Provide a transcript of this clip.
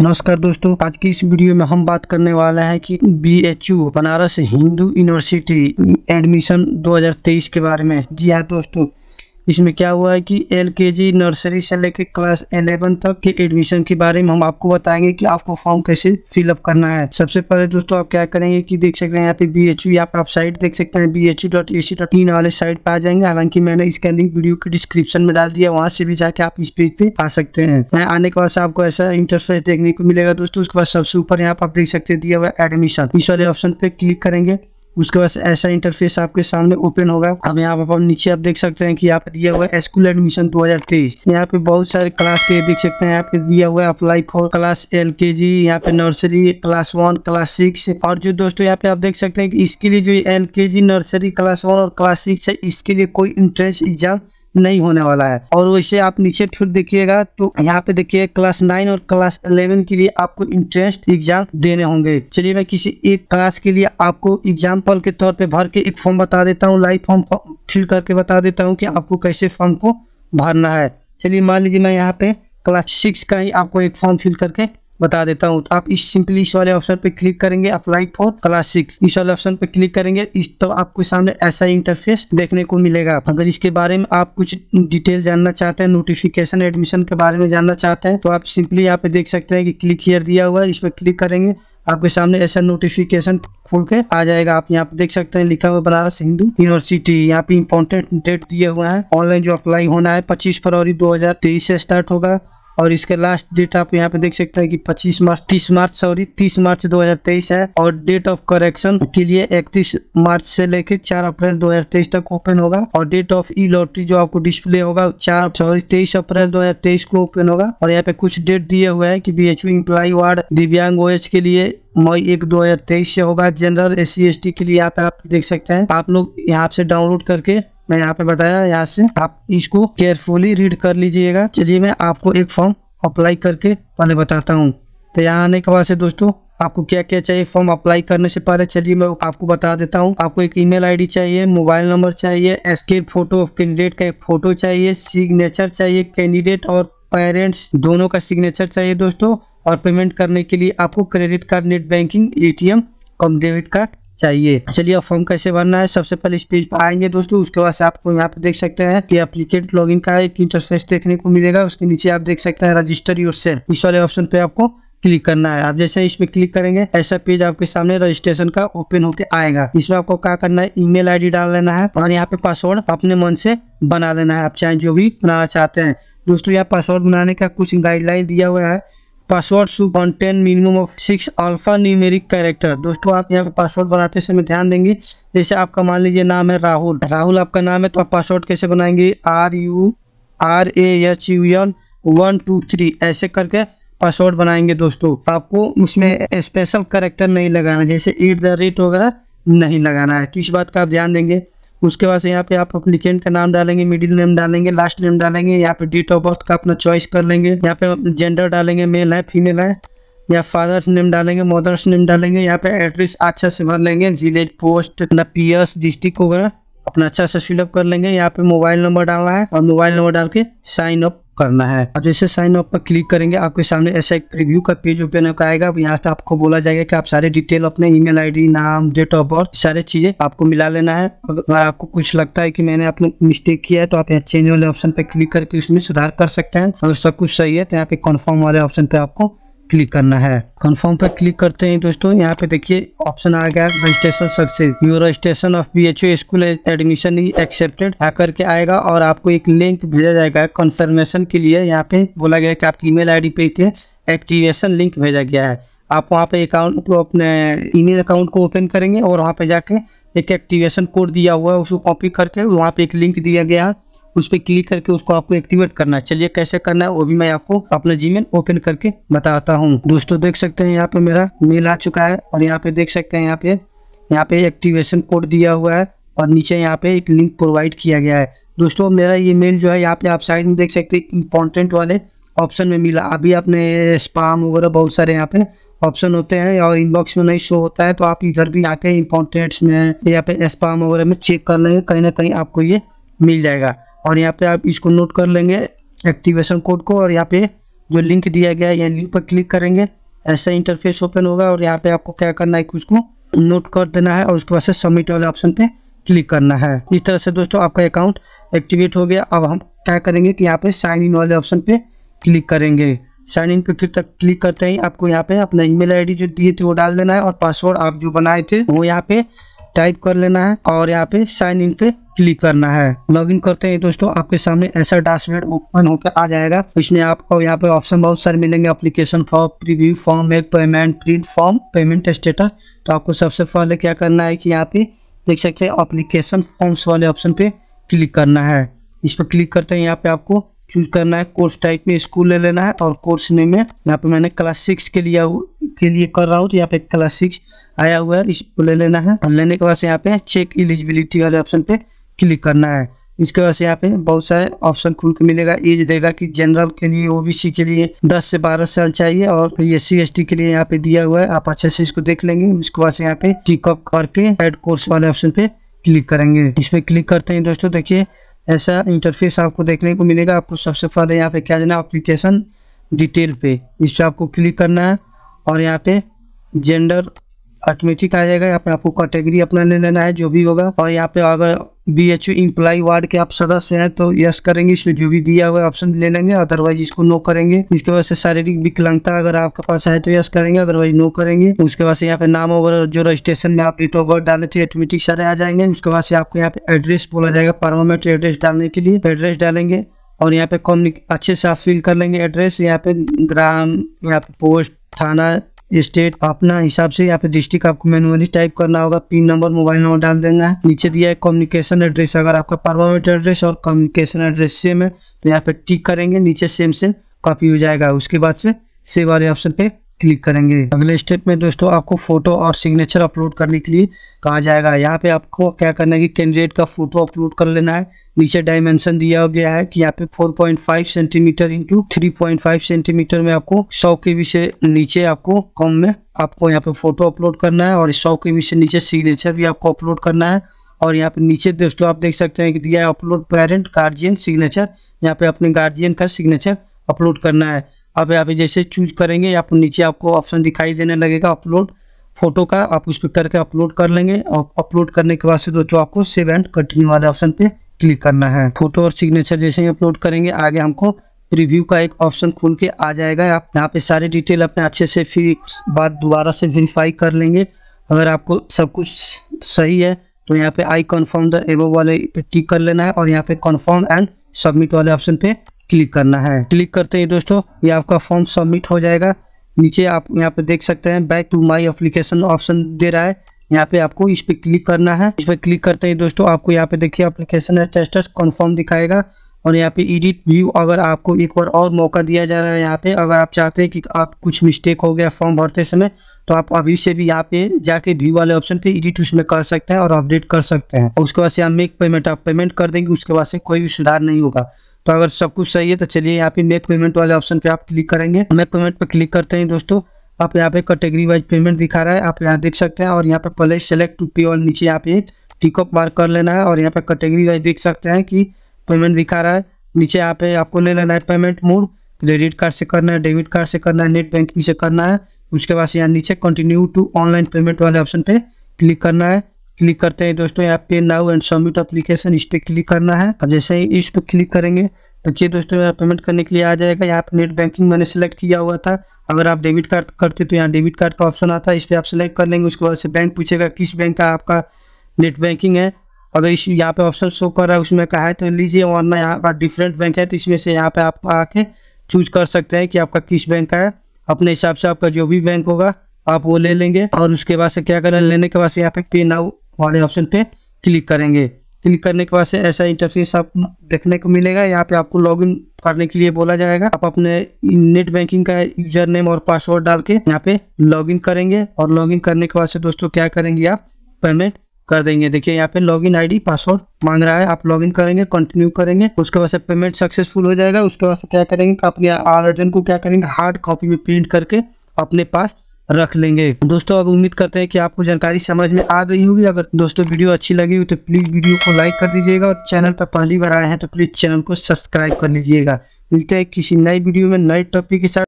नमस्कार दोस्तों आज की इस वीडियो में हम बात करने वाला है कि B H U Banaras Hindu University admission 2023 के बारे में जी हाँ दोस्तों इसमें क्या हुआ है कि एल के जी नर्सरी से लेकर क्लास एलेवन तक के एडमिशन के बारे में हम आपको बताएंगे कि आपको फॉर्म कैसे फिलअप करना है सबसे पहले दोस्तों आप क्या करेंगे कि देख सकते हैं यहाँ पे बी एच यू पे आप साइट देख सकते हैं B H U dot A C dot in वाले साइट पर आ जाएंगे हालांकि मैंने इसका लिंक वीडियो के डिस्क्रिप्शन में डाल दिया वहाँ से भी जाके आप इस पेज पे आ सकते हैं आने के बाद आपको ऐसा इंटरफेस देखने को मिलेगा दोस्तों उसके बाद सबसे ऊपर यहाँ पर आप देख सकते हैं दिया हुआ एडमिशन इस वाले ऑप्शन पे क्लिक करेंगे उसके बाद ऐसा इंटरफेस आपके सामने ओपन होगा अब यहाँ पर नीचे आप देख सकते हैं कि यहाँ पे दिया हुआ है स्कूल एडमिशन 2023 यहाँ पे बहुत सारे क्लास के देख सकते हैं यहाँ पे दिया हुआ है apply for class L K G यहाँ पे nursery class one class six और जो दोस्तों यहाँ पे आप देख सकते हैं कि इसके लिए जो L K G nursery class one और क्लास सिक्स है इसके लिए कोई इंट्रेंस एग्जाम नहीं होने वाला है और वैसे आप नीचे फिर देखिएगा तो यहाँ पे देखिए क्लास नाइन और क्लास इलेवन के लिए आपको इंट्रेंस एग्जाम देने होंगे चलिए मैं किसी एक क्लास के लिए आपको एग्जाम्पल के तौर पे भर के एक फॉर्म बता देता हूँ लाइव फॉर्म फिल करके बता देता हूँ कि आपको कैसे फॉर्म को भरना है चलिए मान लीजिए मैं यहाँ पे क्लास सिक्स का ही आपको एक फॉर्म फिल करके बता देता हूँ आप इस सिंपली इस वाले ऑप्शन पे क्लिक करेंगे अप्लाई फॉर क्लास सिक्स इस वाले ऑप्शन पे क्लिक करेंगे इस तो आपको सामने ऐसा इंटरफेस देखने को मिलेगा अगर इसके बारे में आप कुछ डिटेल जानना चाहते हैं नोटिफिकेशन एडमिशन के बारे में जानना चाहते हैं तो आप सिंपली यहाँ पे देख सकते हैं कि क्लिक हियर दिया हुआ है इस पर क्लिक करेंगे आपके सामने ऐसा नोटिफिकेशन खुल के आ जाएगा आप यहाँ पे देख सकते हैं लिखा हुआ बनारस हिंदू यूनिवर्सिटी यहाँ पे इम्पोर्टेंट डेट दिया हुआ है ऑनलाइन जो अप्लाई होना है 25 फरवरी 2023 से स्टार्ट होगा और इसका लास्ट डेट आप यहाँ पे देख सकते हैं कि 25 मार्च 30 मार्च सॉरी 30 मार्च 2023 है और डेट ऑफ करेक्शन के लिए 31 मार्च से लेकर 4 अप्रैल 2023 तक ओपन होगा और डेट ऑफ ई लॉटरी जो आपको डिस्प्ले होगा चार सॉरी तेईस अप्रैल 2023 को ओपन होगा और यहाँ पे कुछ डेट दिए हुए हैं कि बी एच वार्ड दिव्यांग ओ के लिए मई एक दो हजार तेईस से होगा जनरल एस सी के लिए यहाँ पे आप देख सकते हैं आप लोग यहाँ से डाउनलोड करके मैं यहाँ पे बताया यहाँ से आप इसको केयरफुली रीड कर लीजिएगा चलिए मैं आपको एक फॉर्म अप्लाई करके पहले बताता हूँ तो यहाँ आने के बाद से दोस्तों आपको क्या क्या चाहिए फॉर्म अप्लाई करने से पहले चलिए मैं आपको बता देता हूँ आपको एक ईमेल आईडी चाहिए मोबाइल नंबर चाहिए स्केल फोटो ऑफ कैंडिडेट का एक फोटो चाहिए सिग्नेचर चाहिए कैंडिडेट और पेरेंट्स दोनों का सिग्नेचर चाहिए दोस्तों और पेमेंट करने के लिए आपको credit card net banking ATM cum debit card चाहिए चलिए अब फॉर्म कैसे भरना है सबसे पहले इस पेज पर आएंगे दोस्तों उसके बाद आपको यहाँ पे देख सकते हैं कि एप्लीकेंट लॉगिन का एक इंटरफेस देखने को मिलेगा उसके नीचे आप देख सकते हैं रजिस्टर योर सेल इस वाले ऑप्शन पे आपको क्लिक करना है आप जैसे इसमें क्लिक करेंगे ऐसा पेज आपके सामने रजिस्ट्रेशन का ओपन होके आएगा इसमें आपको क्या करना है ईमेल आईडी डाल लेना है और यहाँ पे पासवर्ड अपने मन से बना लेना है आप चाहे जो भी बनाना चाहते हैं दोस्तों यहाँ पासवर्ड बनाने का कुछ गाइडलाइन दिया हुआ है password should contain minimum of six alpha numeric character दोस्तों आप यहाँ पे पासवर्ड बनाते समय ध्यान देंगे जैसे आपका मान लीजिए नाम है राहुल राहुल आपका नाम है तो आप पासवर्ड कैसे बनाएंगे R U R A H U N one two three ऐसे करके पासवर्ड बनाएंगे दोस्तों आपको उसमें स्पेशल करेक्टर नहीं लगाना जैसे एट द रेट वगैरह नहीं लगाना है तो इस बात का आप ध्यान देंगे उसके बाद यहाँ पे आप अप्लीकेंट का नाम डालेंगे मिडिल नेम डालेंगे लास्ट नेम डालेंगे यहाँ पे डेट ऑफ बर्थ का अपना चॉइस कर लेंगे यहाँ पे जेंडर डालेंगे मेल है फीमेल है या फादर्स नेम डालेंगे मदर्स नेम डालेंगे यहाँ पे एड्रेस अच्छा से भर लेंगे जिले पोस्ट अपना पी एस डिस्ट्रिक्ट वगैरह अपना अच्छा से फिलअप कर लेंगे यहाँ पे मोबाइल नंबर डालना है और मोबाइल नंबर डाल के साइन अप करना है और जैसे साइन अप पर क्लिक करेंगे आपके सामने ऐसा एक प्रीव्यू का पेज ओपन होकर आएगा यहाँ पे आपको बोला जाएगा कि आप सारे डिटेल अपने ईमेल आईडी नाम डेट ऑफ बर्थ सारे चीजें आपको मिला लेना है अगर आपको कुछ लगता है कि मैंने आपने मिस्टेक किया है तो आप यहाँ चेंज वाले ऑप्शन पे क्लिक करके उसमें सुधार कर सकते हैं अगर सब कुछ सही है तो यहाँ पे कन्फर्म वाले ऑप्शन पे आपको क्लिक करना है कंफर्म पर क्लिक करते हैं दोस्तों यहाँ पे देखिए ऑप्शन आ गया registration success your registration of B H school admission accepted है करके आएगा और आपको एक लिंक भेजा जाएगा कंफर्मेशन के लिए यहाँ पे बोला गया कि आपकी ईमेल आईडी पे एक्टिवेशन लिंक भेजा गया है आप वहाँ पे अकाउंट को अपने ईमेल अकाउंट को ओपन करेंगे और वहाँ पे जाके एक एक्टिवेशन कोड दिया हुआ है उसको कॉपी करके वहाँ पे एक लिंक दिया गया है उस पर क्लिक करके उसको आपको एक्टिवेट करना है चलिए कैसे करना है वो भी मैं आपको अपना जीमेल ओपन करके बताता हूँ दोस्तों देख सकते हैं यहाँ पे मेरा मेल आ चुका है और यहाँ पे देख सकते हैं यहाँ पे यहाँ पे एक्टिवेशन कोड दिया हुआ है और नीचे यहाँ पे एक लिंक प्रोवाइड किया गया है दोस्तों मेरा ये मेल जो है यहाँ पे आप साइड में देख सकते हैं इम्पोर्टेंट वाले ऑप्शन में मिला अभी आपने स्पाम वगैरह बहुत सारे यहाँ पे ऑप्शन होते हैं और इनबॉक्स में नहीं शो होता है तो आप इधर भी आके इम्पोर्टेंट्स में या फिर स्पाम वगैरह में चेक कर लेंगे कहीं ना कहीं आपको ये मिल जाएगा और यहाँ पे आप इसको नोट कर लेंगे एक्टिवेशन कोड को और यहाँ पे जो लिंक दिया गया है यहाँ लिंक पर क्लिक करेंगे ऐसा इंटरफेस ओपन होगा और यहाँ पे आपको क्या करना है कि उसको नोट कर देना है और उसके बाद से सबमिट वाले ऑप्शन पे क्लिक करना है इस तरह से दोस्तों आपका अकाउंट एक्टिवेट हो गया अब हम क्या करेंगे कि यहाँ पे साइन इन वाले ऑप्शन पे क्लिक करेंगे साइन इन पे फिर तक क्लिक करते ही आपको यहाँ पे अपना ईमेल आईडी जो दिए थे वो डाल देना है और पासवर्ड आप जो बनाए थे वो यहाँ पे टाइप कर लेना है और यहाँ पे साइन इन पे क्लिक करना है लॉगिन करते हैं दोस्तों आपके सामने ऐसा डैशबोर्ड ओपन होकर आ जाएगा इसमें आपको यहाँ पे ऑप्शन बहुत सारे मिलेंगे application form preview form mail payment print form payment status तो आपको सबसे पहले क्या करना है कि यहाँ पे देख सकते हैं एप्लीकेशन फॉर्म्स वाले ऑप्शन पे क्लिक करना है इस पर क्लिक करते हैं यहाँ पे आपको चूज करना है कोर्स टाइप में स्कूल ले लेना है और कोर्स नेम में यहाँ पे मैंने क्लास सिक्स के लिए के लिए कर रहा हूँ तो यहाँ पे क्लास सिक्स आया हुआ है इसको ले लेना है और लेने के बाद से यहाँ पे चेक एलिजिबिलिटी वाले ऑप्शन पे क्लिक करना है इसके बाद से यहाँ पे बहुत सारे ऑप्शन खुल के मिलेगा एज देगा कि जनरल के लिए ओ के लिए दस से बारह साल चाहिए और एस सी के लिए यहाँ पे दिया हुआ है आप अच्छे से इसको देख लेंगे उसके बाद से यहाँ पे टिकअप करके एड कोर्स वाले ऑप्शन पे क्लिक करेंगे इस क्लिक करते हैं दोस्तों देखिए ऐसा इंटरफेस आपको देखने को मिलेगा आपको सबसे पहले यहाँ पे क्या देना अप्लीकेशन डिटेल पे इस पर आपको क्लिक करना है और यहाँ पे जेंडर ऑटोमेटिक आ जाएगा यहाँ पे आपको कैटेगरी अपना ले लेना है जो भी होगा और यहाँ पे अगर B H U employee ward के आप सदस्य हैं तो यस करेंगे इसमें जो भी दिया हुआ है ऑप्शन ले लेंगे अदरवाइज इसको नो करेंगे इसके बाद से शारीरिक विकलांगता अगर आपके पास है तो यस करेंगे अदरवाइज नो करेंगे उसके बाद से यहाँ पे नाम और जो रजिस्ट्रेशन में आप डेट ऑफ बर्थ डाले थे ऑटोमेटिक सारे आ जाएंगे उसके बाद से आपको यहाँ पे एड्रेस बोला जाएगा परमानेंट एड्रेस डालने के लिए एड्रेस डालेंगे और यहाँ पे कम्युनिक अच्छे से आप फिल कर लेंगे एड्रेस यहाँ पे ग्राम यहाँ पे पोस्ट थाना स्टेट अपना हिसाब से यहाँ पे डिस्ट्रिक्ट आपको मैनुअली टाइप करना होगा पिन नंबर मोबाइल नंबर डाल देना है नीचे दिया है कम्युनिकेशन एड्रेस अगर आपका परमानेंट एड्रेस और कम्युनिकेशन एड्रेस सेम है तो यहाँ पे टिक करेंगे नीचे सेम से कॉपी हो जाएगा उसके बाद से सेव वाले ऑप्शन पे क्लिक करेंगे अगले स्टेप में दोस्तों आपको फोटो और सिग्नेचर अपलोड करने के लिए कहा जाएगा यहाँ पे आपको क्या करना है कि कैंडिडेट का फोटो अपलोड कर लेना है नीचे डायमेंशन दिया गया है कि यहाँ पे 4.5 सेंटीमीटर इंटू 3.5 सेंटीमीटर में आपको 100 के बी से नीचे आपको कम में आपको यहाँ पे फोटो अपलोड करना है और सौ के बी से नीचे सिग्नेचर भी आपको अपलोड करना है और यहाँ पे नीचे दोस्तों आप देख सकते हैं कि दिया है अपलोड पेरेंट गार्जियन सिग्नेचर यहाँ पे अपने गार्जियन का सिग्नेचर अपलोड करना है आप यहाँ पे जैसे चूज करेंगे या नीचे आपको ऑप्शन दिखाई देने लगेगा अपलोड फोटो का आप उस पर करके अपलोड कर लेंगे और अपलोड करने के बाद से दोस्तों आपको सेव एंड कंटिन्यू वाले ऑप्शन पे क्लिक करना है फोटो और सिग्नेचर जैसे ही अपलोड करेंगे आगे हमको प्रीव्यू का एक ऑप्शन खोल के आ जाएगा आप यहाँ पे सारे डिटेल अपने अच्छे से फिर बार दोबारा से वेरीफाई कर लेंगे अगर आपको सब कुछ सही है तो यहाँ पे आई कन्फर्म द एवो वाले पे टिक कर लेना है और यहाँ पे कन्फर्म एंड सबमिट वाले ऑप्शन पे क्लिक करना है क्लिक करते ही दोस्तों ये आपका फॉर्म सबमिट हो जाएगा नीचे आप यहाँ पे देख सकते हैं back to my application option दे रहा है यहाँ पे आपको इस पर क्लिक करना है इस पर क्लिक करते ही दोस्तों आपको यहाँ पे देखिए अप्लीकेशन स्टेटस कन्फर्म दिखाएगा और यहाँ पे एडिट व्यू अगर आपको एक बार और मौका दिया जा रहा है यहाँ पे अगर आप चाहते हैं कि आप कुछ मिस्टेक हो गया फॉर्म भरते समय तो आप अभी से भी यहाँ पे जाके व्यू वाले ऑप्शन पे एडिट उसमें कर सकते हैं और अपडेट कर सकते हैं उसके बाद से आप मेक पेमेंट आप पेमेंट कर देंगे उसके बाद से कोई भी सुधार नहीं होगा तो अगर सब कुछ सही है तो चलिए यहाँ पे मेक पेमेंट वाले ऑप्शन पे आप क्लिक करेंगे मेक पेमेंट पे क्लिक करते हैं दोस्तों आप यहाँ पे कैटेगरी वाइज पेमेंट दिखा रहा है आप यहाँ देख सकते हैं और यहाँ पे पहले सेलेक्ट टू पे और नीचे यहाँ पे पिकअप मार्क कर लेना है और यहाँ पे कैटेगरी वाइज देख सकते हैं कि पेमेंट दिखा रहा है नीचे यहाँ पे आपको ले लेना है पेमेंट मोड क्रेडिट कार्ड से करना है डेबिट कार्ड से करना है नेट बैंकिंग से करना है उसके बाद यहाँ नीचे कंटिन्यू टू ऑनलाइन पेमेंट वाले ऑप्शन पे क्लिक करना है क्लिक करते हैं दोस्तों यहाँ पे नाउ एंड सबमिट अप्लीकेशन इस पर क्लिक करना है अब जैसे ही इस पर क्लिक करेंगे तो ये दोस्तों यहाँ पेमेंट करने के लिए आ जाएगा यहाँ पे नेट बैंकिंग मैंने सेलेक्ट किया हुआ था अगर आप डेबिट कार्ड करते तो यहाँ डेबिट कार्ड का ऑप्शन आता है इस पर आप सेलेक्ट कर लेंगे उसके बाद से बैंक पूछेगा किस बैंक का आपका नेट बैंकिंग है अगर इस यहाँ पे ऑप्शन शो कर रहा है उसमें कहा है तो लीजिए वरना यहाँ का डिफरेंट बैंक है तो इसमें से यहाँ पे आप आके चूज कर सकते हैं कि आपका किस बैंक का है अपने हिसाब से आपका जो भी बैंक होगा आप वो ले लेंगे और उसके बाद से क्या करें लेने के बाद से यहाँ पे पे नाउ वाले ऑप्शन पे क्लिक करेंगे क्लिक करने के बाद से ऐसा इंटरफेस आप देखने को मिलेगा यहाँ पे आपको लॉगिन करने के लिए बोला जाएगा आप अपने नेट बैंकिंग का यूजर नेम और पासवर्ड डाल के यहाँ पे लॉगिन करेंगे और लॉगिन करने के बाद से दोस्तों क्या करेंगे आप पेमेंट कर देंगे देखिए यहाँ पे लॉगिन आईडी पासवर्ड मांग रहा है आप लॉगिन करेंगे कंटिन्यू करेंगे उसके बाद से पेमेंट सक्सेसफुल हो जाएगा उसके बाद से क्या करेंगे अपने आवेदन को क्या करेंगे हार्ड कॉपी में प्रिंट करके अपने पास रख लेंगे दोस्तों अब उम्मीद करते हैं कि आपको जानकारी समझ में आ गई होगी अगर दोस्तों वीडियो अच्छी लगी हो तो प्लीज़ वीडियो को लाइक कर दीजिएगा और चैनल पर पहली बार आए हैं तो प्लीज़ चैनल को सब्सक्राइब कर लीजिएगा मिलते हैं किसी नए वीडियो में नए टॉपिक के साथ